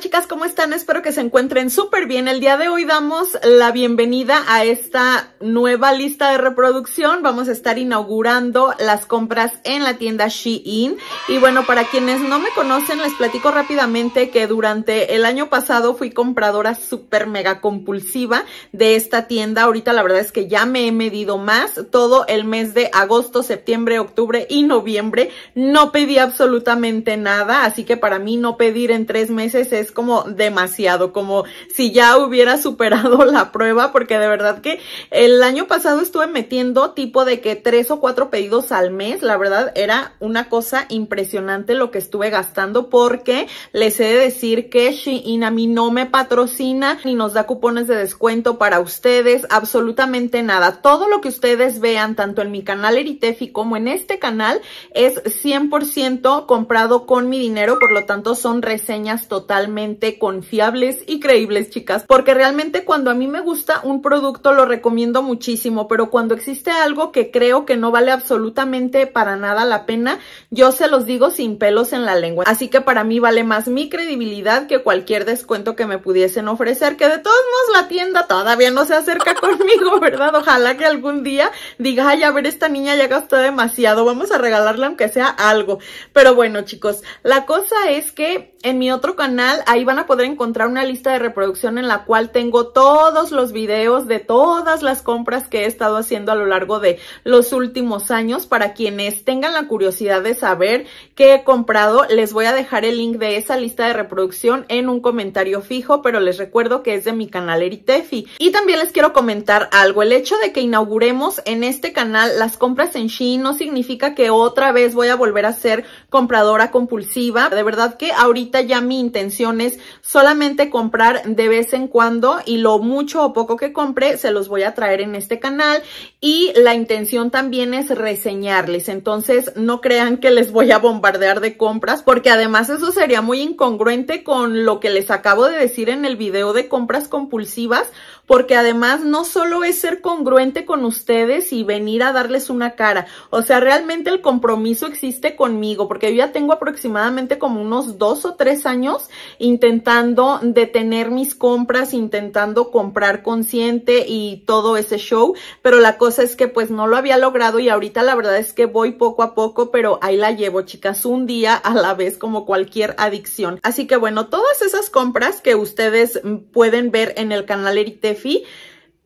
chicas, ¿cómo están? Espero que se encuentren súper bien. El día de hoy damos la bienvenida a esta nueva lista de reproducción. Vamos a estar inaugurando las compras en la tienda Shein. Y bueno, para quienes no me conocen, les platico rápidamente que durante el año pasado fui compradora súper mega compulsiva de esta tienda. Ahorita la verdad es que ya me he medido más. Todo el mes de agosto, septiembre, octubre y noviembre no pedí absolutamente nada. Así que para mí no pedir en tres meses es es como demasiado, como si ya hubiera superado la prueba, porque de verdad que el año pasado estuve metiendo tipo de que tres o cuatro pedidos al mes, la verdad era una cosa impresionante lo que estuve gastando porque les he de decir que Shein a mí no me patrocina ni nos da cupones de descuento para ustedes, absolutamente nada. Todo lo que ustedes vean, tanto en mi canal Eritefi como en este canal, es 100% comprado con mi dinero, por lo tanto son reseñas totalmente confiables y creíbles, chicas, porque realmente cuando a mí me gusta un producto lo recomiendo muchísimo, pero cuando existe algo que creo que no vale absolutamente para nada la pena, yo se los digo sin pelos en la lengua. Así que para mí vale más mi credibilidad que cualquier descuento que me pudiesen ofrecer, que de todos modos la tienda todavía no se acerca conmigo, ¿verdad? Ojalá que algún día diga, ay, a ver, esta niña ya gastó demasiado, vamos a regalarle aunque sea algo. Pero bueno, chicos, la cosa es que en mi otro canal ahí van a poder encontrar una lista de reproducción en la cual tengo todos los videos de todas las compras que he estado haciendo a lo largo de los últimos años. Para quienes tengan la curiosidad de saber qué he comprado, les voy a dejar el link de esa lista de reproducción en un comentario fijo, pero les recuerdo que es de mi canal Eritefi. Y también les quiero comentar algo, el hecho de que inauguremos en este canal las compras en Shein no significa que otra vez voy a volver a ser compradora compulsiva. De verdad que ahorita ya mi intención solamente comprar de vez en cuando y lo mucho o poco que compre se los voy a traer en este canal y la intención también es reseñarles, entonces no crean que les voy a bombardear de compras porque además eso sería muy incongruente con lo que les acabo de decir en el video de compras compulsivas porque además no solo es ser congruente con ustedes y venir a darles una cara, o sea, realmente el compromiso existe conmigo, porque yo ya tengo aproximadamente como unos dos o tres años intentando detener mis compras, intentando comprar consciente y todo ese show, pero la cosa es que pues no lo había logrado y ahorita la verdad es que voy poco a poco, pero ahí la llevo, chicas, un día a la vez como cualquier adicción. Así que bueno, todas esas compras que ustedes pueden ver en el canal Eric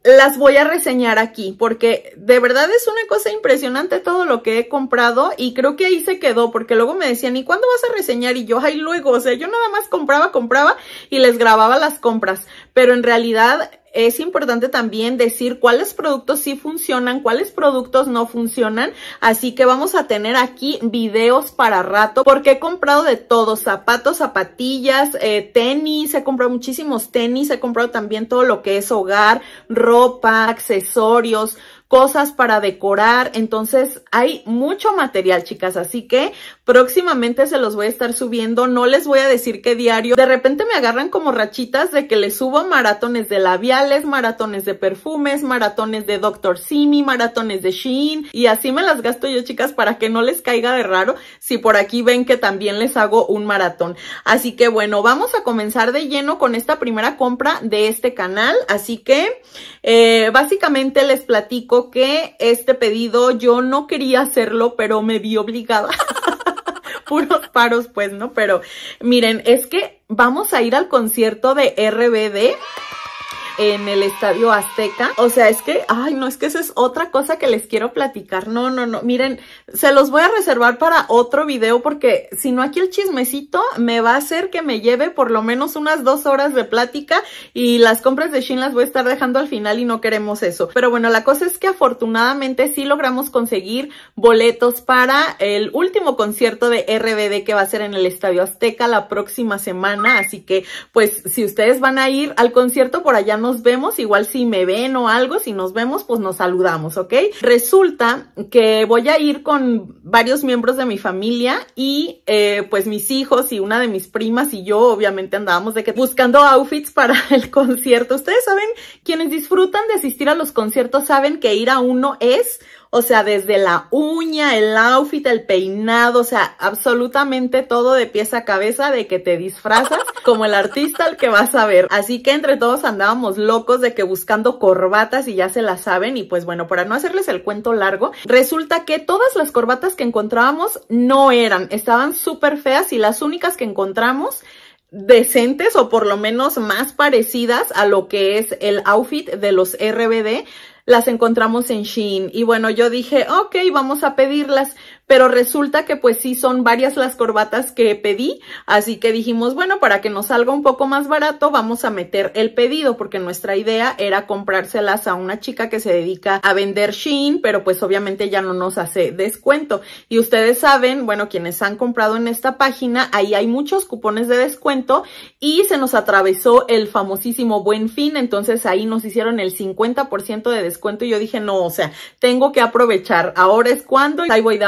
las voy a reseñar aquí porque de verdad es una cosa impresionante todo lo que he comprado y creo que ahí se quedó porque luego me decían ¿y cuándo vas a reseñar? y yo ay luego, o sea yo nada más compraba, compraba y les grababa las compras pero en realidad es importante también decir cuáles productos sí funcionan, cuáles productos no funcionan. Así que vamos a tener aquí videos para rato porque he comprado de todo, zapatos, zapatillas, eh, tenis, he comprado muchísimos tenis, he comprado también todo lo que es hogar, ropa, accesorios, cosas para decorar. Entonces hay mucho material, chicas. Así que próximamente se los voy a estar subiendo. No les voy a decir qué diario. De repente me agarran como rachitas de que les subo maratones de labiales, maratones de perfumes, maratones de Dr. Simi, maratones de Shein. Y así me las gasto yo, chicas, para que no les caiga de raro si por aquí ven que también les hago un maratón. Así que bueno, vamos a comenzar de lleno con esta primera compra de este canal. Así que eh, básicamente les platico que este pedido yo no quería hacerlo, pero me vi obligada. Puros paros, pues, ¿no? Pero miren, es que vamos a ir al concierto de RBD en el Estadio Azteca. O sea, es que, ay, no, es que esa es otra cosa que les quiero platicar. No, no, no, miren, se los voy a reservar para otro video porque si no aquí el chismecito me va a hacer que me lleve por lo menos unas dos horas de plática y las compras de shin las voy a estar dejando al final y no queremos eso. Pero bueno, la cosa es que afortunadamente sí logramos conseguir boletos para el último concierto de RBD que va a ser en el Estadio Azteca la próxima semana. Así que, pues, si ustedes van a ir al concierto por allá, no nos vemos, igual si me ven o algo, si nos vemos, pues nos saludamos, ¿ok? Resulta que voy a ir con varios miembros de mi familia y eh, pues mis hijos y una de mis primas y yo obviamente andábamos de que buscando outfits para el concierto. Ustedes saben, quienes disfrutan de asistir a los conciertos saben que ir a uno es o sea, desde la uña, el outfit, el peinado, o sea, absolutamente todo de pieza a cabeza de que te disfrazas como el artista al que vas a ver. Así que entre todos andábamos locos de que buscando corbatas y ya se las saben y pues bueno, para no hacerles el cuento largo, resulta que todas las corbatas que encontrábamos no eran, estaban súper feas y las únicas que encontramos decentes o por lo menos más parecidas a lo que es el outfit de los RBD las encontramos en Shein. Y bueno, yo dije, ok, vamos a pedirlas pero resulta que pues sí son varias las corbatas que pedí, así que dijimos, bueno, para que nos salga un poco más barato, vamos a meter el pedido, porque nuestra idea era comprárselas a una chica que se dedica a vender sheen. pero pues obviamente ya no nos hace descuento. Y ustedes saben, bueno, quienes han comprado en esta página, ahí hay muchos cupones de descuento y se nos atravesó el famosísimo Buen Fin, entonces ahí nos hicieron el 50% de descuento y yo dije, no, o sea, tengo que aprovechar, ahora es cuando, ahí voy de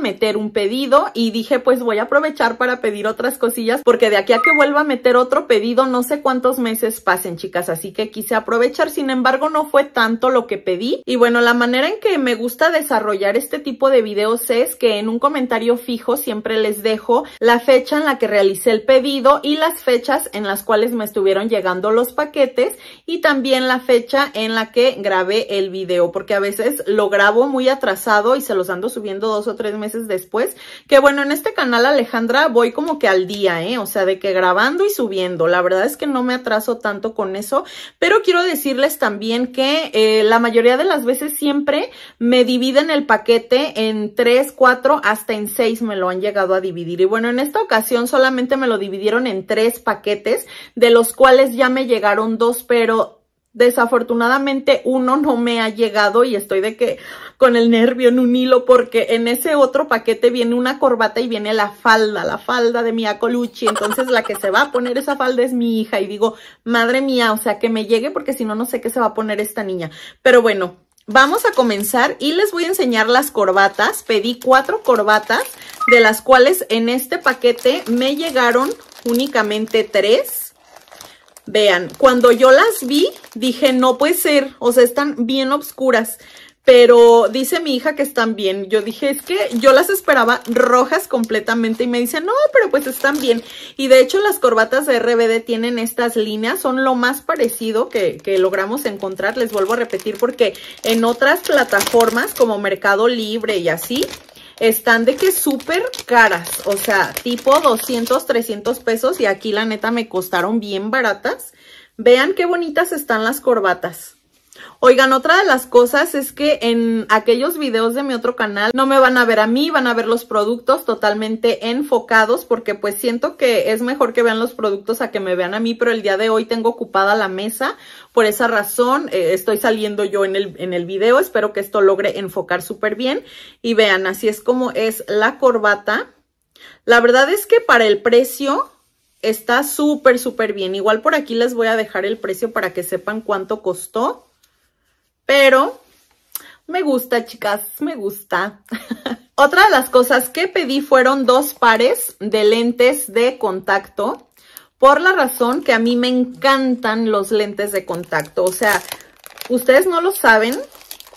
meter un pedido y dije pues voy a aprovechar para pedir otras cosillas porque de aquí a que vuelva a meter otro pedido no sé cuántos meses pasen chicas, así que quise aprovechar, sin embargo no fue tanto lo que pedí y bueno la manera en que me gusta desarrollar este tipo de videos es que en un comentario fijo siempre les dejo la fecha en la que realicé el pedido y las fechas en las cuales me estuvieron llegando los paquetes y también la fecha en la que grabé el video porque a veces lo grabo muy atrasado y se los ando subiendo dos o tres meses después. Que bueno, en este canal Alejandra voy como que al día, ¿eh? O sea, de que grabando y subiendo. La verdad es que no me atraso tanto con eso, pero quiero decirles también que eh, la mayoría de las veces siempre me dividen el paquete en tres, cuatro, hasta en seis me lo han llegado a dividir. Y bueno, en esta ocasión solamente me lo dividieron en tres paquetes, de los cuales ya me llegaron dos, pero Desafortunadamente uno no me ha llegado y estoy de que con el nervio en un hilo porque en ese otro paquete viene una corbata y viene la falda, la falda de mi colucci Entonces la que se va a poner esa falda es mi hija y digo, madre mía, o sea que me llegue porque si no, no sé qué se va a poner esta niña. Pero bueno, Vamos a comenzar y les voy a enseñar las corbatas. Pedí cuatro corbatas, de las cuales en este paquete me llegaron únicamente tres. Vean, cuando yo las vi, dije, no puede ser, o sea, están bien oscuras, Pero dice mi hija que están bien. Yo dije, es que yo las esperaba rojas completamente y me dice, no, pero pues están bien. Y de hecho las corbatas de RBD tienen estas líneas, son lo más parecido que, que logramos encontrar. Les vuelvo a repetir porque en otras plataformas como Mercado Libre y así, están de que súper caras, o sea, tipo 200, 300 pesos y aquí la neta me costaron bien baratas. Vean qué bonitas están las corbatas. Oigan, otra de las cosas es que en aquellos videos de mi otro canal no me van a ver a mí, van a ver los productos totalmente enfocados porque pues siento que es mejor que vean los productos a que me vean a mí, pero el día de hoy tengo ocupada la mesa, por esa razón eh, estoy saliendo yo en el, en el video, espero que esto logre enfocar súper bien y vean, así es como es la corbata. La verdad es que para el precio está súper, súper bien. Igual por aquí les voy a dejar el precio para que sepan cuánto costó pero me gusta, chicas, me gusta. Otra de las cosas que pedí fueron dos pares de lentes de contacto, por la razón que a mí me encantan los lentes de contacto. O sea, ustedes no lo saben,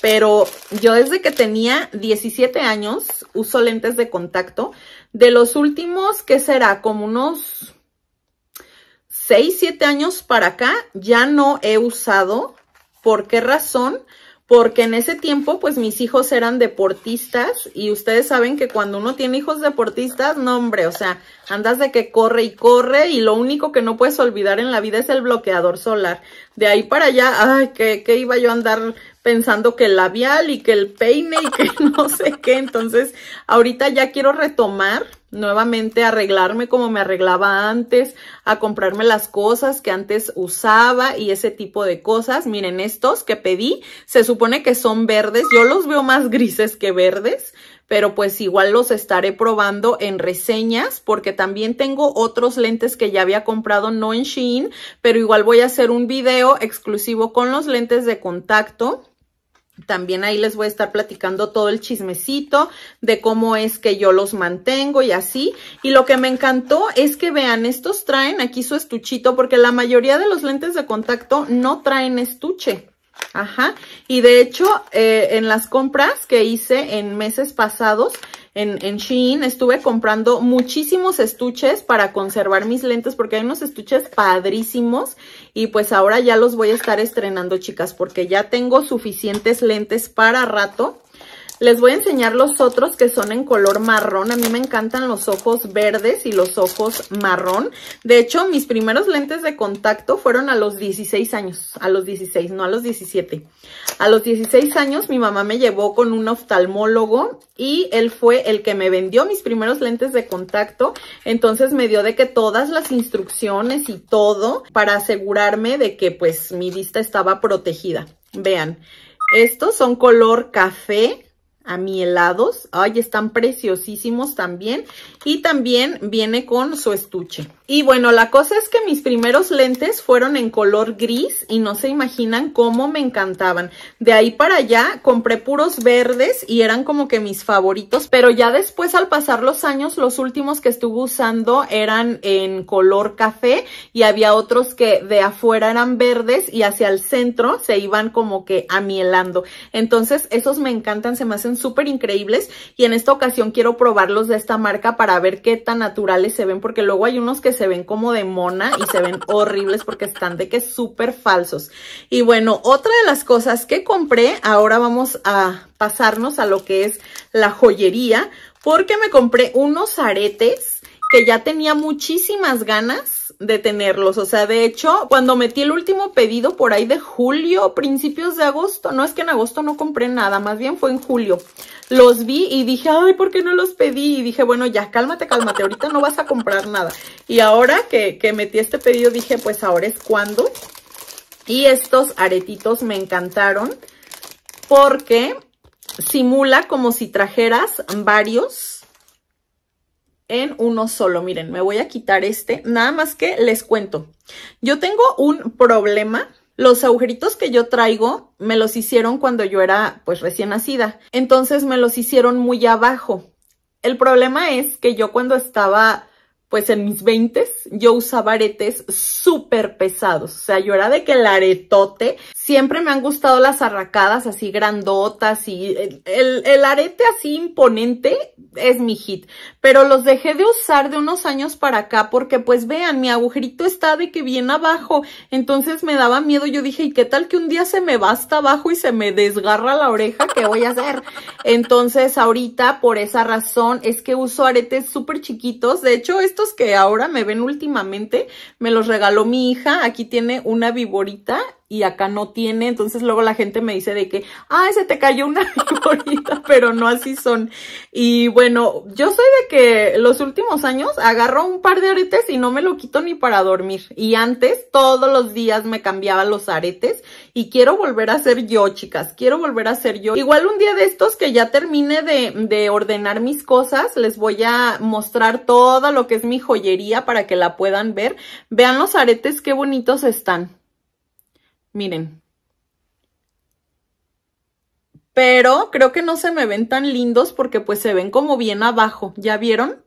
pero yo desde que tenía 17 años uso lentes de contacto. De los últimos, ¿qué será? Como unos 6, 7 años para acá, ya no he usado ¿Por qué razón? Porque en ese tiempo, pues mis hijos eran deportistas y ustedes saben que cuando uno tiene hijos deportistas, no hombre, o sea, andas de que corre y corre y lo único que no puedes olvidar en la vida es el bloqueador solar. De ahí para allá, ay, que, iba yo a andar pensando que el labial y que el peine y que no sé qué. Entonces, ahorita ya quiero retomar nuevamente arreglarme como me arreglaba antes, a comprarme las cosas que antes usaba y ese tipo de cosas. Miren estos que pedí, se supone que son verdes, yo los veo más grises que verdes, pero pues igual los estaré probando en reseñas porque también tengo otros lentes que ya había comprado, no en Shein, pero igual voy a hacer un video exclusivo con los lentes de contacto también ahí les voy a estar platicando todo el chismecito de cómo es que yo los mantengo y así. Y lo que me encantó es que vean, estos traen aquí su estuchito porque la mayoría de los lentes de contacto no traen estuche. Ajá. Y de hecho, eh, en las compras que hice en meses pasados, en, en Shein, estuve comprando muchísimos estuches para conservar mis lentes porque hay unos estuches padrísimos y pues ahora ya los voy a estar estrenando, chicas, porque ya tengo suficientes lentes para rato. Les voy a enseñar los otros que son en color marrón. A mí me encantan los ojos verdes y los ojos marrón. De hecho, mis primeros lentes de contacto fueron a los 16 años. A los 16, no a los 17. A los 16 años mi mamá me llevó con un oftalmólogo y él fue el que me vendió mis primeros lentes de contacto. Entonces me dio de que todas las instrucciones y todo para asegurarme de que pues mi vista estaba protegida. Vean, estos son color café, a mi helados, Ay, están preciosísimos también y también viene con su estuche. Y bueno, la cosa es que mis primeros lentes fueron en color gris y no se imaginan cómo me encantaban. De ahí para allá compré puros verdes y eran como que mis favoritos, pero ya después al pasar los años los últimos que estuve usando eran en color café y había otros que de afuera eran verdes y hacia el centro se iban como que amielando. Entonces esos me encantan, se me hacen súper increíbles y en esta ocasión quiero probarlos de esta marca para para ver qué tan naturales se ven, porque luego hay unos que se ven como de mona y se ven horribles porque están de que súper falsos. Y bueno, otra de las cosas que compré, ahora vamos a pasarnos a lo que es la joyería, porque me compré unos aretes que ya tenía muchísimas ganas de tenerlos, O sea, de hecho, cuando metí el último pedido por ahí de julio, principios de agosto, no es que en agosto no compré nada, más bien fue en julio. Los vi y dije, ay, ¿por qué no los pedí? Y dije, bueno, ya cálmate, cálmate, ahorita no vas a comprar nada. Y ahora que, que metí este pedido, dije, pues ahora es cuando. Y estos aretitos me encantaron porque simula como si trajeras varios en uno solo. Miren, me voy a quitar este, nada más que les cuento. Yo tengo un problema. Los agujeritos que yo traigo me los hicieron cuando yo era pues recién nacida. Entonces me los hicieron muy abajo. El problema es que yo cuando estaba pues en mis 20 yo usaba aretes súper pesados. O sea, yo era de que el aretote, siempre me han gustado las arracadas así grandotas y el, el, arete así imponente es mi hit. Pero los dejé de usar de unos años para acá porque pues vean, mi agujerito está de que bien abajo. Entonces me daba miedo. Yo dije, ¿y qué tal que un día se me basta abajo y se me desgarra la oreja? ¿Qué voy a hacer? Entonces ahorita por esa razón es que uso aretes súper chiquitos. De hecho, esto que ahora me ven últimamente, me los regaló mi hija. Aquí tiene una viborita y acá no tiene. Entonces luego la gente me dice de que, ah, se te cayó una figurita, pero no así son. Y bueno, yo soy de que los últimos años agarro un par de aretes y no me lo quito ni para dormir. Y antes todos los días me cambiaba los aretes y quiero volver a ser yo, chicas. Quiero volver a ser yo. Igual un día de estos que ya termine de, de ordenar mis cosas, les voy a mostrar todo lo que es mi joyería para que la puedan ver. Vean los aretes, qué bonitos están. Miren. Pero creo que no se me ven tan lindos porque pues se ven como bien abajo. ¿Ya vieron?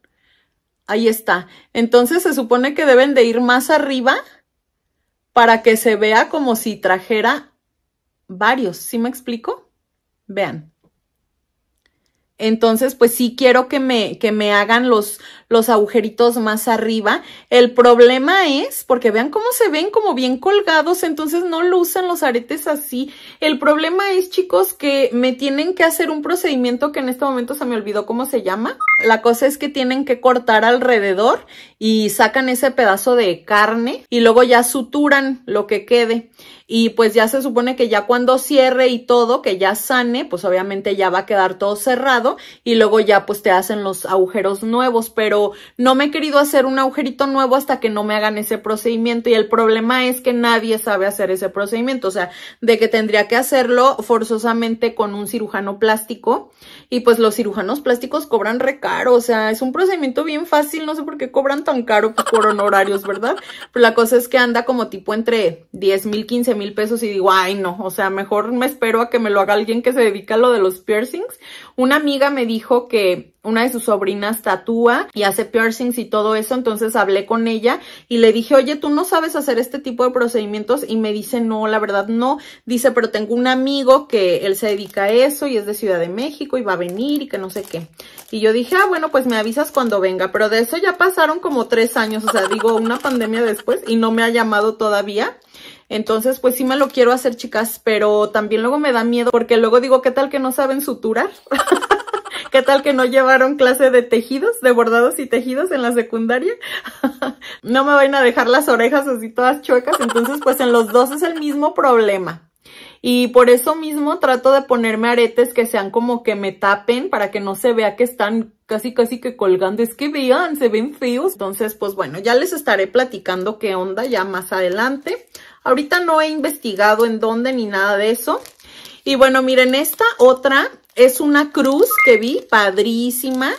Ahí está. Entonces se supone que deben de ir más arriba para que se vea como si trajera varios. ¿Sí me explico? Vean. Entonces, pues sí quiero que me, que me hagan los, los agujeritos más arriba. El problema es, porque vean cómo se ven como bien colgados, entonces no lucen los aretes así. El problema es, chicos, que me tienen que hacer un procedimiento que en este momento se me olvidó cómo se llama. La cosa es que tienen que cortar alrededor y sacan ese pedazo de carne y luego ya suturan lo que quede. Y pues ya se supone que ya cuando cierre y todo, que ya sane, pues obviamente ya va a quedar todo cerrado y luego ya pues te hacen los agujeros nuevos, pero no me he querido hacer un agujerito nuevo hasta que no me hagan ese procedimiento y el problema es que nadie sabe hacer ese procedimiento, o sea, de que tendría que hacerlo forzosamente con un cirujano plástico y pues los cirujanos plásticos cobran re caro, o sea, es un procedimiento bien fácil, no sé por qué cobran tan caro por honorarios, ¿verdad? Pero la cosa es que anda como tipo entre 10 mil, 15 mil pesos y digo, ay no, o sea, mejor me espero a que me lo haga alguien que se dedica a lo de los piercings una amiga me dijo que una de sus sobrinas tatúa y hace piercings y todo eso, entonces hablé con ella y le dije, oye, tú no sabes hacer este tipo de procedimientos y me dice, no, la verdad no, dice, pero tengo un amigo que él se dedica a eso y es de Ciudad de México y va a venir y que no sé qué. Y yo dije, ah, bueno, pues me avisas cuando venga, pero de eso ya pasaron como tres años, o sea, digo, una pandemia después y no me ha llamado todavía. Entonces, pues sí me lo quiero hacer, chicas, pero también luego me da miedo porque luego digo, ¿qué tal que no saben suturar? ¿Qué tal que no llevaron clase de tejidos, de bordados y tejidos en la secundaria? no me van a dejar las orejas así todas chuecas, entonces pues en los dos es el mismo problema. Y por eso mismo trato de ponerme aretes que sean como que me tapen para que no se vea que están casi casi que colgando. Es que vean, se ven feos. Entonces, pues bueno, ya les estaré platicando qué onda ya más adelante. Ahorita no he investigado en dónde ni nada de eso. Y bueno, miren, esta otra es una cruz que vi, padrísima.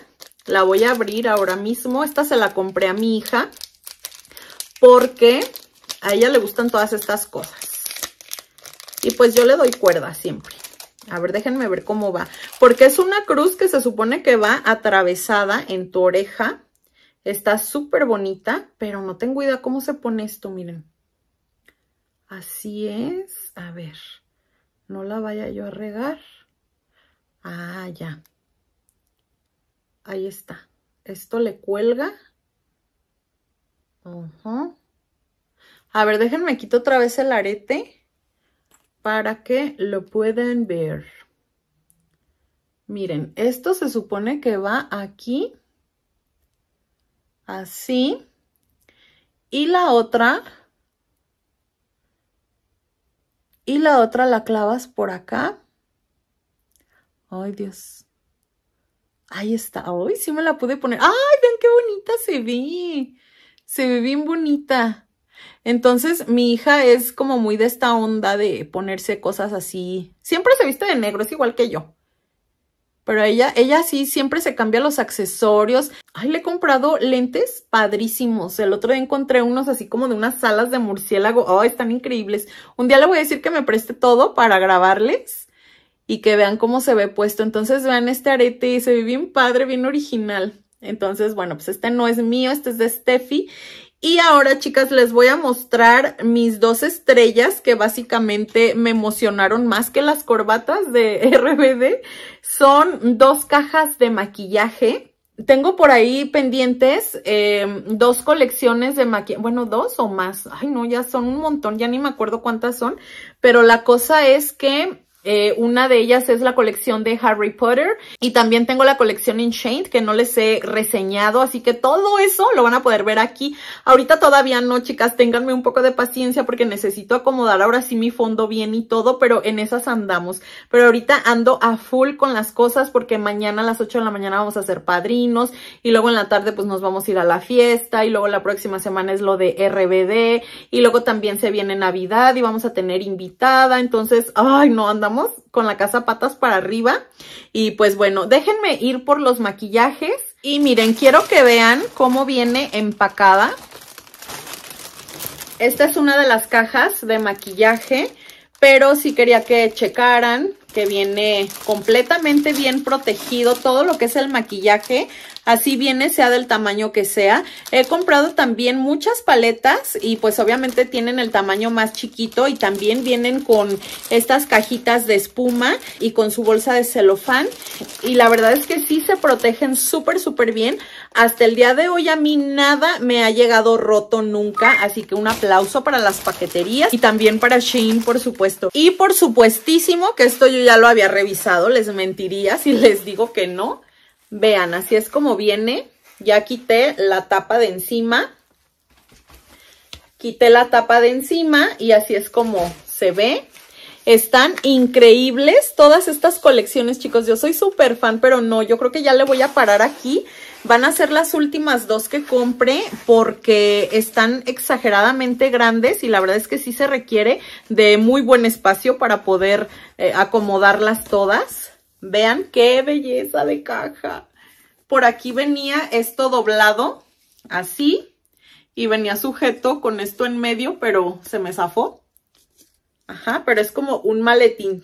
La voy a abrir ahora mismo. Esta se la compré a mi hija porque a ella le gustan todas estas cosas. Y pues yo le doy cuerda siempre. A ver, déjenme ver cómo va. Porque es una cruz que se supone que va atravesada en tu oreja. Está súper bonita, pero no tengo idea cómo se pone esto, miren. Así es. A ver, no la vaya yo a regar. Ah, ya. Ahí está. Esto le cuelga. A ver, déjenme quito otra vez el arete para que lo puedan ver. Miren, esto se supone que va aquí, así, y la otra y la otra la clavas por acá. Ay, Dios. Ahí está. Ay, sí me la pude poner. Ay, vean qué bonita se ve. Se ve bien bonita. Entonces, mi hija es como muy de esta onda de ponerse cosas así. Siempre se viste de negro, es igual que yo. Pero ella, ella sí siempre se cambia los accesorios. Ay, le he comprado lentes padrísimos. El otro día encontré unos así como de unas alas de murciélago. Oh, están increíbles. Un día le voy a decir que me preste todo para grabarles y que vean cómo se ve puesto. Entonces vean este arete, se ve bien padre, bien original. Entonces, bueno, pues este no es mío, este es de Steffi. Y ahora, chicas, les voy a mostrar mis dos estrellas que básicamente me emocionaron más que las corbatas de RBD. Son dos cajas de maquillaje. Tengo por ahí pendientes em, dos colecciones de maquillaje, bueno, dos o más. Ay, no, ya son un montón, ya ni me acuerdo cuántas son. Pero la cosa es que eh, una de ellas es la colección de Harry Potter y también tengo la colección Enchained que no les he reseñado, así que todo eso lo van a poder ver aquí. Ahorita todavía no, chicas, ténganme un poco de paciencia porque necesito acomodar ahora sí mi fondo bien y todo, pero en esas andamos. Pero ahorita ando a full con las cosas porque mañana a las 8 de la mañana vamos a ser padrinos y luego en la tarde pues nos vamos a ir a la fiesta y luego la próxima semana es lo de RBD y luego también se viene Navidad y vamos a tener invitada, entonces, ay no, andamos con la casa patas para arriba. Y pues bueno, déjenme ir por los maquillajes. Y miren, quiero que vean cómo viene empacada. Esta es una de las cajas de maquillaje, pero sí quería que checaran que viene completamente bien protegido todo lo que es el maquillaje. Así viene, sea del tamaño que sea. He comprado también muchas paletas y pues obviamente tienen el tamaño más chiquito y también vienen con estas cajitas de espuma y con su bolsa de celofán. Y la verdad es que sí se protegen súper, súper bien. Hasta el día de hoy a mí nada me ha llegado roto nunca, así que un aplauso para las paqueterías y también para Shein, por supuesto. Y por supuestísimo que esto yo ya lo había revisado, les mentiría si les digo que no. Vean, así es como viene. Ya quité la tapa de encima. Quité la tapa de encima y así es como se ve. Están increíbles todas estas colecciones, chicos. Yo soy súper fan, pero no, yo creo que ya le voy a parar aquí. Van a ser las últimas dos que compre porque están exageradamente grandes y la verdad es que sí se requiere de muy buen espacio para poder eh, acomodarlas todas. Vean qué belleza de caja. Por aquí venía esto doblado, así, y venía sujeto con esto en medio, pero se me zafó. Ajá, pero es como un maletín.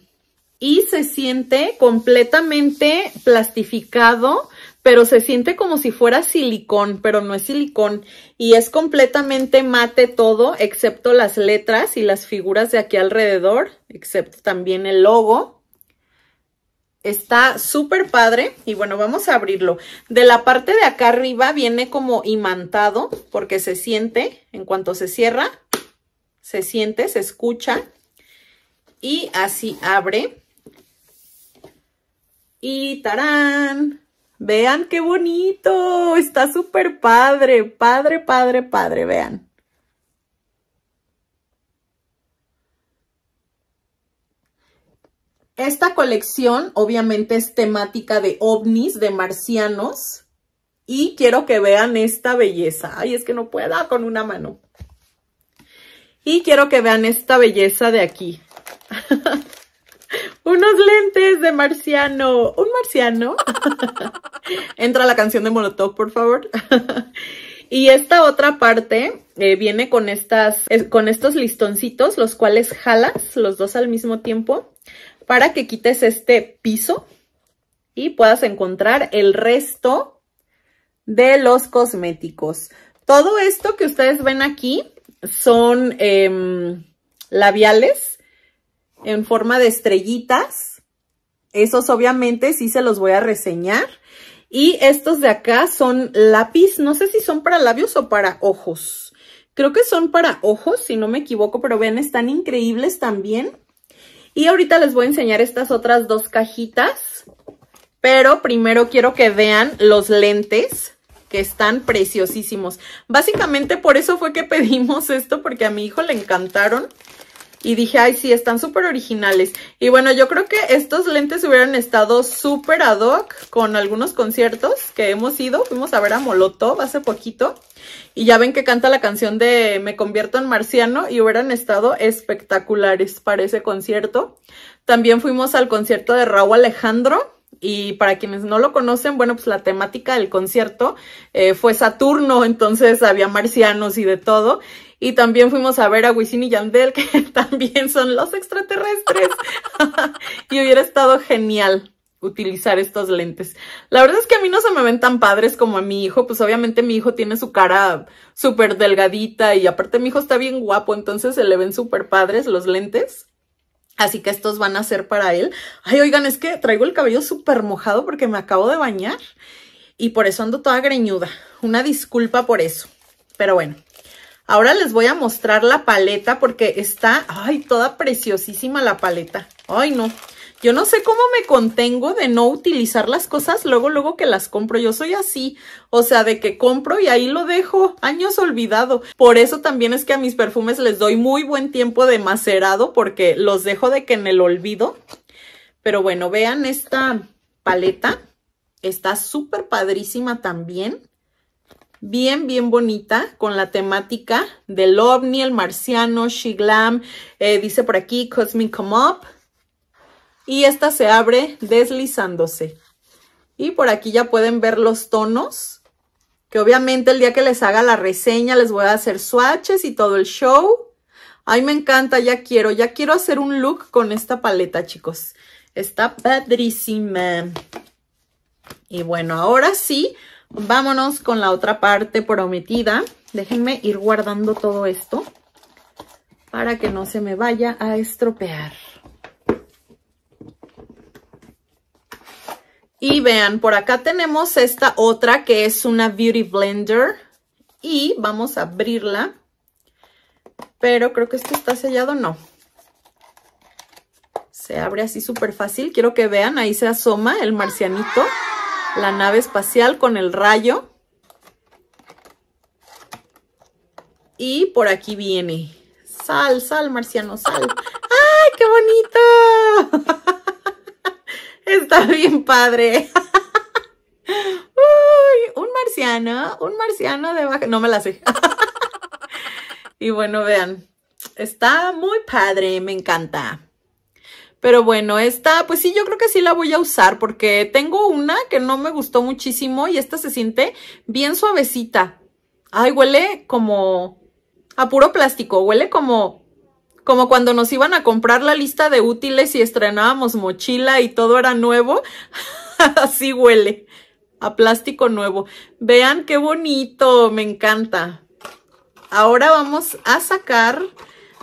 Y se siente completamente plastificado, pero se siente como si fuera silicón, pero no es silicón. Y es completamente mate todo, excepto las letras y las figuras de aquí alrededor, excepto también el logo. Está súper padre y bueno, vamos a abrirlo. De la parte de acá arriba viene como imantado porque se siente, en cuanto se cierra, se siente, se escucha y así abre. Y tarán, vean qué bonito, está súper padre, padre, padre, padre, vean. Esta colección obviamente es temática de ovnis, de marcianos. Y quiero que vean esta belleza. Ay, es que no pueda con una mano. Y quiero que vean esta belleza de aquí. Unos lentes de marciano. ¿Un marciano? Entra la canción de Molotov, por favor. Y esta otra parte eh, viene con, estas, con estos listoncitos, los cuales jalas los dos al mismo tiempo para que quites este piso y puedas encontrar el resto de los cosméticos. Todo esto que ustedes ven aquí son em, labiales en forma de estrellitas. Esos obviamente sí se los voy a reseñar. Y estos de acá son lápiz, no sé si son para labios o para ojos. Creo que son para ojos, si no me equivoco, pero vean, están increíbles también. Y ahorita les voy a enseñar estas otras dos cajitas. Pero primero quiero que vean los lentes que están preciosísimos. Básicamente por eso fue que pedimos esto, porque a mi hijo le encantaron y dije, ay, sí, están súper originales. Y bueno, yo creo que estos lentes hubieran estado súper ad hoc con algunos conciertos que hemos ido. Fuimos a ver a Molotov hace poquito y ya ven que canta la canción de Me convierto en marciano y hubieran estado espectaculares para ese concierto. También fuimos al concierto de Raúl Alejandro. Y para quienes no lo conocen, bueno, pues la temática del concierto eh, fue Saturno, entonces había marcianos y de todo. Y también fuimos a ver a Wisin y Yandel, que también son los extraterrestres. y hubiera estado genial utilizar estos lentes. La verdad es que a mí no se me ven tan padres como a mi hijo, pues obviamente mi hijo tiene su cara súper delgadita y aparte mi hijo está bien guapo, entonces se le ven súper padres los lentes. Así que estos van a ser para él. Ay, oigan, es que traigo el cabello súper mojado porque me acabo de bañar y por eso ando toda greñuda. Una disculpa por eso. Pero bueno, Ahora les voy a mostrar la paleta porque está, ay, toda preciosísima la paleta. Ay, no. Yo no sé cómo me contengo de no utilizar las cosas luego, luego que las compro. Yo soy así. O sea, de que compro y ahí lo dejo. Años olvidado. Por eso también es que a mis perfumes les doy muy buen tiempo de macerado porque los dejo de que en el olvido. Pero bueno, vean esta paleta. Está súper padrísima también bien, bien bonita con la temática del ovni, el marciano, Shiglam, eh, dice por aquí Cosmic Come Up. Y esta se abre deslizándose. Y por aquí ya pueden ver los tonos, que obviamente el día que les haga la reseña les voy a hacer swatches y todo el show. Ay, me encanta, ya quiero, ya quiero hacer un look con esta paleta, chicos. Está padrísima. Y bueno, ahora sí, Vámonos con la otra parte prometida. Déjenme ir guardando todo esto para que no se me vaya a estropear. Y vean, por acá tenemos esta otra que es una Beauty Blender. Y vamos a abrirla. Pero creo que esto está sellado, no. Se abre así súper fácil. Quiero que vean, ahí se asoma el marcianito la nave espacial con el rayo. Y por aquí viene. Sal, sal, marciano, sal. ¡Ay, qué bonito! Está bien padre. Uy, un marciano, un marciano de baja... No me la sé. Y bueno, vean. Está muy padre, me encanta. Pero bueno, esta, pues sí, yo creo que sí la voy a usar porque tengo una que no me gustó muchísimo y esta se siente bien suavecita. Ay, huele como a puro plástico, huele como, como cuando nos iban a comprar la lista de útiles y estrenábamos mochila y todo era nuevo. Así huele a plástico nuevo. Vean qué bonito, me encanta. Ahora vamos a sacar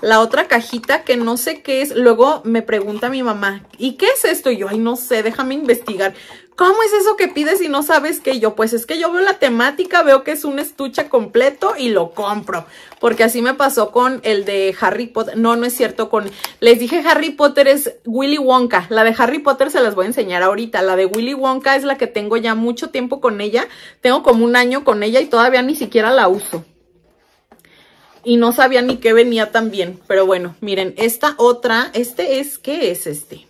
la otra cajita que no sé qué es. Luego me pregunta mi mamá, ¿y qué es esto? Y yo, ay, no sé, déjame investigar. ¿Cómo es eso que pides y no sabes qué? Yo, pues es que yo veo la temática, veo que es un estuche completo y lo compro. Porque así me pasó con el de Harry Potter. No, no es cierto. Con Les dije Harry Potter es Willy Wonka. La de Harry Potter se las voy a enseñar ahorita. La de Willy Wonka es la que tengo ya mucho tiempo con ella. Tengo como un año con ella y todavía ni siquiera la uso y no sabía ni qué venía tan bien. Pero bueno, miren, esta otra, este es, ¿qué es este?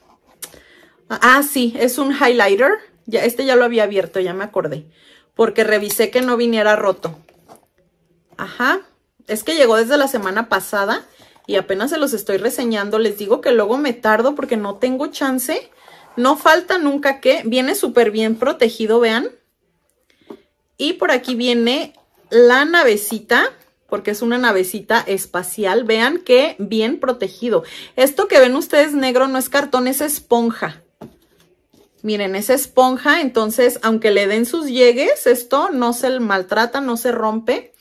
Ah, sí, es un highlighter. Ya, este ya lo había abierto, ya me acordé. Porque revisé que no viniera roto. Ajá. Es que llegó desde la semana pasada y apenas se los estoy reseñando. Les digo que luego me tardo porque no tengo chance. No falta nunca que. Viene súper bien protegido, vean. Y por aquí viene la navecita porque es una navecita espacial. Vean qué bien protegido. Esto que ven ustedes negro no es cartón, es esponja. Miren, es esponja, entonces aunque le den sus llegues, esto no se maltrata, no se rompe.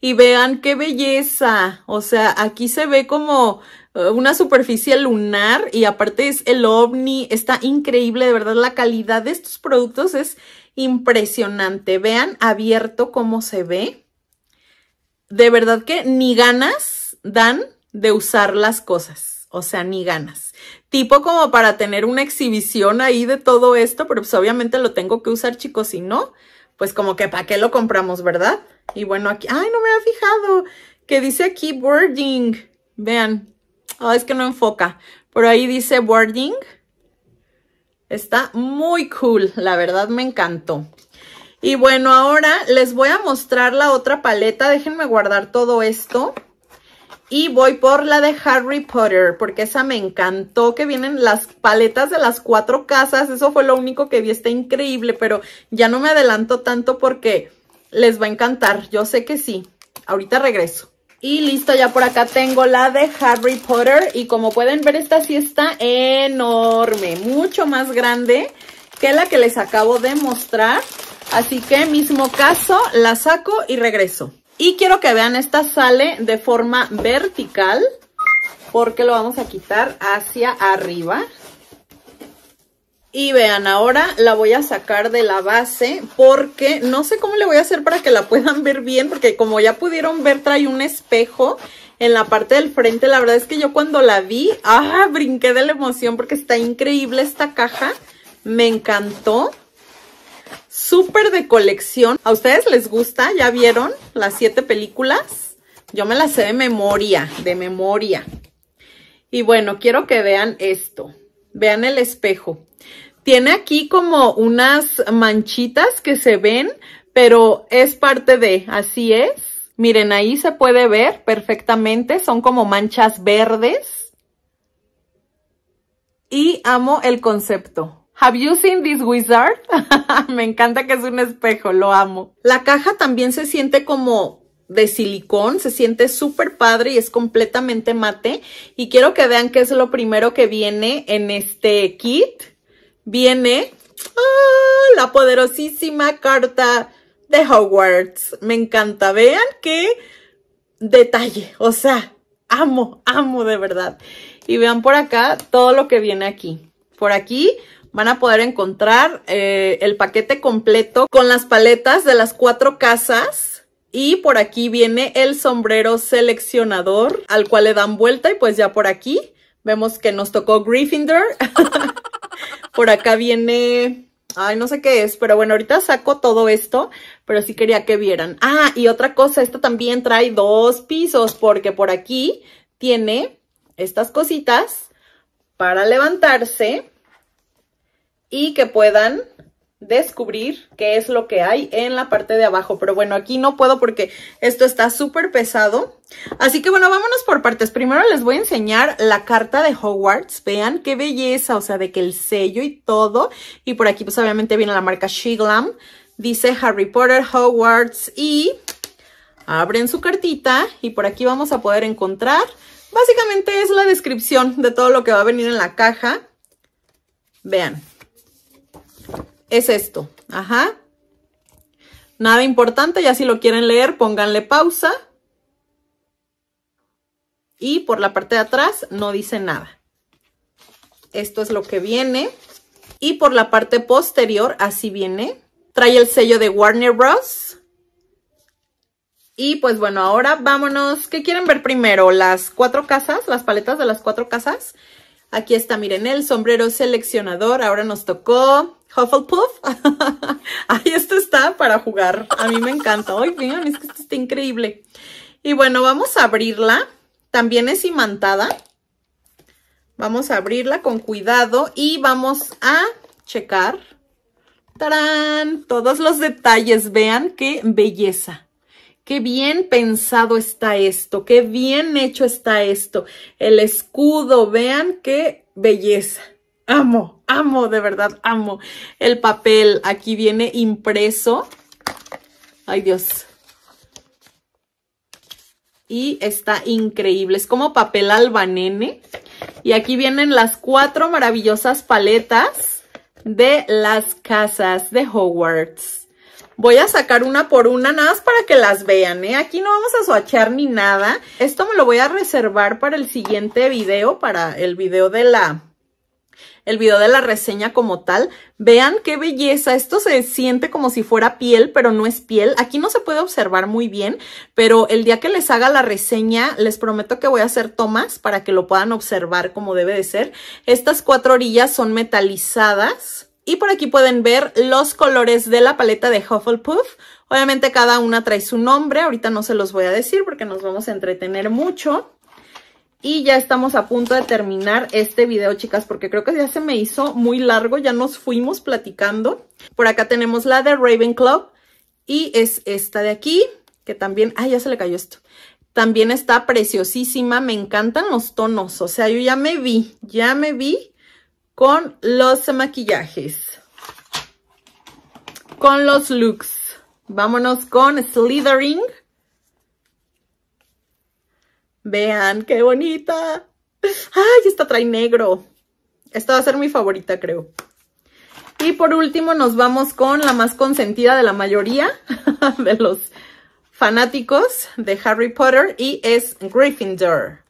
Y vean qué belleza, o sea, aquí se ve como eh, una superficie lunar y aparte es el ovni, está increíble, de verdad la calidad de estos productos es impresionante. Vean abierto cómo se ve de verdad que ni ganas dan de usar las cosas, o sea, ni ganas. Tipo como para tener una exhibición ahí de todo esto, pero pues obviamente lo tengo que usar, chicos, si no, pues como que para qué lo compramos, ¿verdad? Y bueno, aquí, ay, no me había fijado que dice aquí boarding, vean, ah, es que no enfoca, por ahí dice boarding, está muy cool, la verdad me encantó. Y bueno, ahora les voy a mostrar la otra paleta. Déjenme guardar todo esto. Y voy por la de Harry Potter, porque esa me encantó, que vienen las paletas de las cuatro casas. Eso fue lo único que vi, está increíble, pero ya no me adelanto tanto porque les va a encantar. Yo sé que sí. Ahorita regreso. Y listo, ya por acá tengo la de Harry Potter. Y como pueden ver, esta sí está enorme, mucho más grande que la que les acabo de mostrar. Así que mismo caso, la saco y regreso. Y quiero que vean, esta sale de forma vertical porque lo vamos a quitar hacia arriba. Y vean, ahora la voy a sacar de la base porque no sé cómo le voy a hacer para que la puedan ver bien, porque como ya pudieron ver, trae un espejo en la parte del frente. La verdad es que yo cuando la vi, ¡ah! Brinqué de la emoción porque está increíble esta caja. Me encantó súper de colección. ¿A ustedes les gusta? ¿Ya vieron las siete películas? Yo me las sé de memoria, de memoria. Y bueno, quiero que vean esto. Vean el espejo. Tiene aquí como unas manchitas que se ven, pero es parte de, así es. Miren, ahí se puede ver perfectamente, son como manchas verdes. Y amo el concepto. Have you seen this wizard? Me encanta que es un espejo, lo amo. La caja también se siente como de silicón, se siente súper padre y es completamente mate. Y quiero que vean qué es lo primero que viene en este kit. Viene ah, la poderosísima carta de Hogwarts. Me encanta, vean qué detalle, o sea, amo, amo de verdad. Y vean por acá todo lo que viene aquí. Por aquí van a poder encontrar eh, el paquete completo con las paletas de las cuatro casas. Y por aquí viene el sombrero seleccionador al cual le dan vuelta y pues ya por aquí vemos que nos tocó Gryffindor. por acá viene... Ay, no sé qué es, pero bueno, ahorita saco todo esto, pero sí quería que vieran. Ah, y otra cosa, esta también trae dos pisos porque por aquí tiene estas cositas para levantarse y que puedan descubrir qué es lo que hay en la parte de abajo. Pero bueno, aquí no puedo porque esto está súper pesado. Así que bueno, vámonos por partes. Primero les voy a enseñar la carta de Hogwarts. Vean qué belleza, o sea, de que el sello y todo. Y por aquí pues obviamente viene la marca Shiglam. Dice Harry Potter, Hogwarts y abren su cartita y por aquí vamos a poder encontrar. Básicamente es la descripción de todo lo que va a venir en la caja. Vean, es esto, ajá. Nada importante, ya si lo quieren leer, pónganle pausa. Y por la parte de atrás no dice nada. Esto es lo que viene. Y por la parte posterior, así viene. Trae el sello de Warner Bros. Y pues bueno, ahora vámonos. ¿Qué quieren ver primero? Las cuatro casas, las paletas de las cuatro casas. Aquí está, miren, el sombrero seleccionador. Ahora nos tocó Hufflepuff. Ahí esto está para jugar. A mí me encanta. Ay, vean, es que esto está increíble. Y bueno, vamos a abrirla. También es imantada. Vamos a abrirla con cuidado y vamos a checar. ¡Tarán! Todos los detalles. Vean qué belleza. Qué bien pensado está esto. Qué bien hecho está esto. El escudo. Vean qué belleza amo, amo, de verdad, amo el papel. Aquí viene impreso. Ay, Dios. Y está increíble. Es como papel albanene. Y aquí vienen las cuatro maravillosas paletas de las casas de Hogwarts. Voy a sacar una por una, nada más para que las vean, ¿eh? Aquí no vamos a suachar ni nada. Esto me lo voy a reservar para el siguiente video, para el video de la el video de la reseña como tal. Vean qué belleza. Esto se siente como si fuera piel, pero no es piel. Aquí no se puede observar muy bien, pero el día que les haga la reseña, les prometo que voy a hacer tomas para que lo puedan observar como debe de ser. Estas cuatro orillas son metalizadas. Y por aquí pueden ver los colores de la paleta de Hufflepuff. Obviamente cada una trae su nombre, ahorita no se los voy a decir porque nos vamos a entretener mucho. Y ya estamos a punto de terminar este video, chicas, porque creo que ya se me hizo muy largo, ya nos fuimos platicando. Por acá tenemos la de Raven Club y es esta de aquí, que también... ¡Ay, ya se le cayó esto! También está preciosísima, me encantan los tonos, o sea, yo ya me vi, ya me vi con los maquillajes. Con los looks. Vámonos con Slithering Vean, qué bonita. Ay, esta trae negro. Esta va a ser mi favorita, creo. Y por último nos vamos con la más consentida de la mayoría de los fanáticos de Harry Potter y es Gryffindor.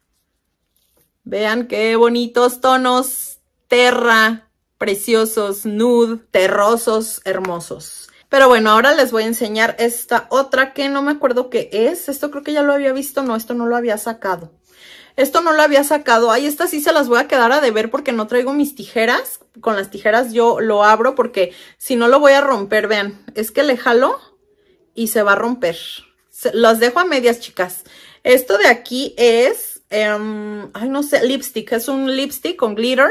Vean qué bonitos tonos, terra, preciosos, nude, terrosos, hermosos. Pero bueno, ahora les voy a enseñar esta otra que no me acuerdo qué es. Esto creo que ya lo había visto. No, esto no lo había sacado. Esto no lo había sacado. Ahí estas sí se las voy a quedar a deber porque no traigo mis tijeras. Con las tijeras yo lo abro porque si no lo voy a romper. Vean, es que le jalo y se va a romper. Las dejo a medias, chicas. Esto de aquí es, em, ay no sé, lipstick. Es un lipstick con glitter.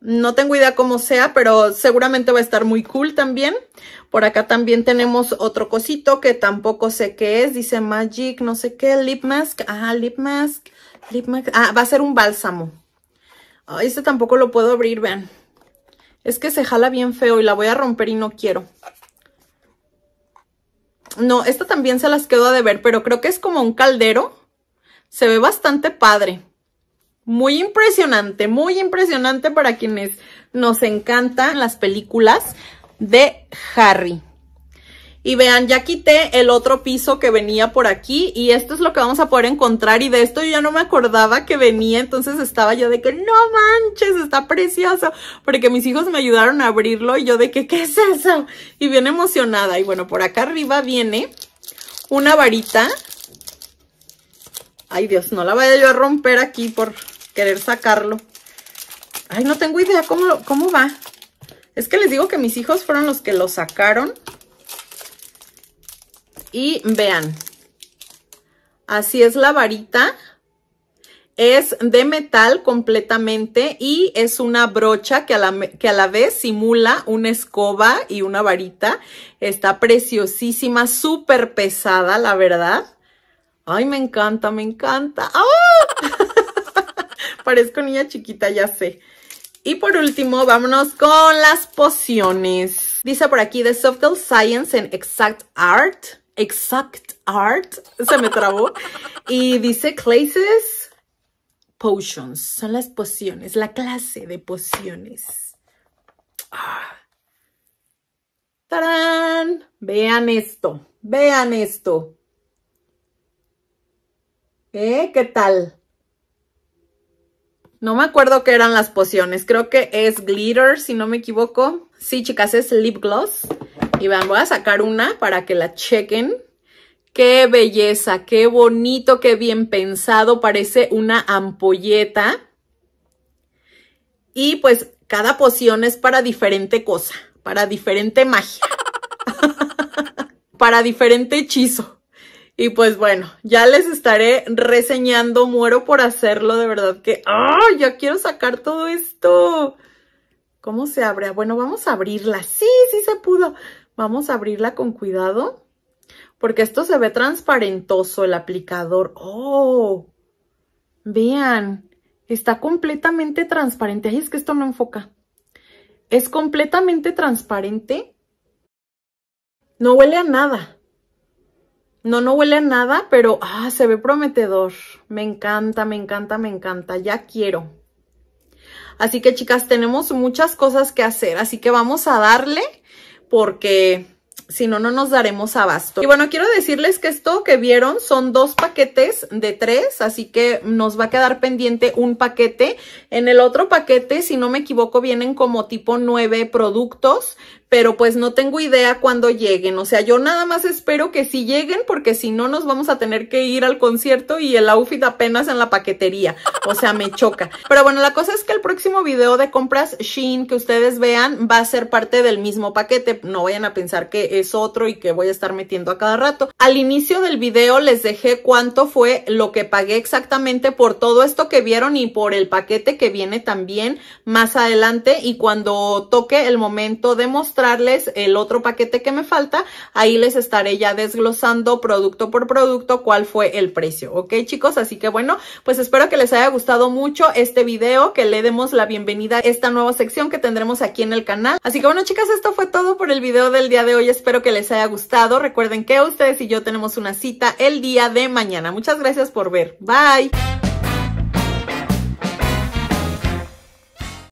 No tengo idea cómo sea, pero seguramente va a estar muy cool también. Por acá también tenemos otro cosito que tampoco sé qué es. Dice Magic, no sé qué, lip mask. Ajá, lip mask. Lip mask. Ah, va a ser un bálsamo. Ah, este tampoco lo puedo abrir, vean. Es que se jala bien feo y la voy a romper y no quiero. No, esta también se las quedo a ver, pero creo que es como un caldero. Se ve bastante padre. Muy impresionante, muy impresionante para quienes nos encantan las películas de Harry. Y vean, ya quité el otro piso que venía por aquí y esto es lo que vamos a poder encontrar y de esto yo ya no me acordaba que venía, entonces estaba yo de que no manches, está precioso, porque mis hijos me ayudaron a abrirlo y yo de que ¿qué es eso? Y bien emocionada. Y bueno, por acá arriba viene una varita. Ay Dios, no la vaya yo a romper aquí por querer sacarlo. Ay, no tengo idea cómo, cómo va. Es que les digo que mis hijos fueron los que lo sacaron. Y vean, así es la varita. Es de metal completamente y es una brocha que a, la, que a la vez simula una escoba y una varita. Está preciosísima, súper pesada, la verdad. Ay, me encanta, me encanta. ¡Ah! Parezco niña chiquita, ya sé. Y por último, vámonos con las pociones. Dice por aquí, The Soft Science and Exact Art. Exact Art. Se me trabó. y dice, Clases Potions. Son las pociones, la clase de pociones. Ah. ¡Tarán! Vean esto, vean esto. ¿Eh? ¿Qué tal? No me acuerdo qué eran las pociones. Creo que es glitter, si no me equivoco. Sí, chicas, es lip gloss. Y vean, voy a sacar una para que la chequen. ¡Qué belleza! ¡Qué bonito! ¡Qué bien pensado! Parece una ampolleta. Y pues cada poción es para diferente cosa, para diferente magia, para diferente hechizo. Y pues bueno, ya les estaré reseñando, muero por hacerlo, de verdad que ¡ah! Ya quiero sacar todo esto. ¿Cómo se abre? Bueno, vamos a abrirla. Sí, sí se pudo. Vamos a abrirla con cuidado porque esto se ve transparentoso, el aplicador. ¡Oh! Vean, está completamente transparente. Ay, es que esto no enfoca. Es completamente transparente. No huele a nada. No, no huele nada, pero ah, se ve prometedor. Me encanta, me encanta, me encanta. Ya quiero. Así que chicas, tenemos muchas cosas que hacer. Así que vamos a darle porque si no, no nos daremos abasto. Y bueno, quiero decirles que esto que vieron son dos paquetes de tres, así que nos va a quedar pendiente un paquete. En el otro paquete, si no me equivoco, vienen como tipo nueve productos, pero pues no tengo idea cuándo lleguen. O sea, yo nada más espero que sí lleguen, porque si no nos vamos a tener que ir al concierto y el outfit apenas en la paquetería. O sea, me choca. Pero bueno, la cosa es que el próximo video de compras Shein que ustedes vean va a ser parte del mismo paquete. No vayan a pensar que es otro y que voy a estar metiendo a cada rato. Al inicio del video les dejé cuánto fue lo que pagué exactamente por todo esto que vieron y por el paquete que viene también más adelante y cuando toque el momento de mostrar mostrarles el otro paquete que me falta. Ahí les estaré ya desglosando producto por producto cuál fue el precio, ¿ok chicos? Así que bueno, pues espero que les haya gustado mucho este video, que le demos la bienvenida a esta nueva sección que tendremos aquí en el canal. Así que bueno chicas, esto fue todo por el video del día de hoy. Espero que les haya gustado. Recuerden que ustedes y yo tenemos una cita el día de mañana. Muchas gracias por ver. Bye.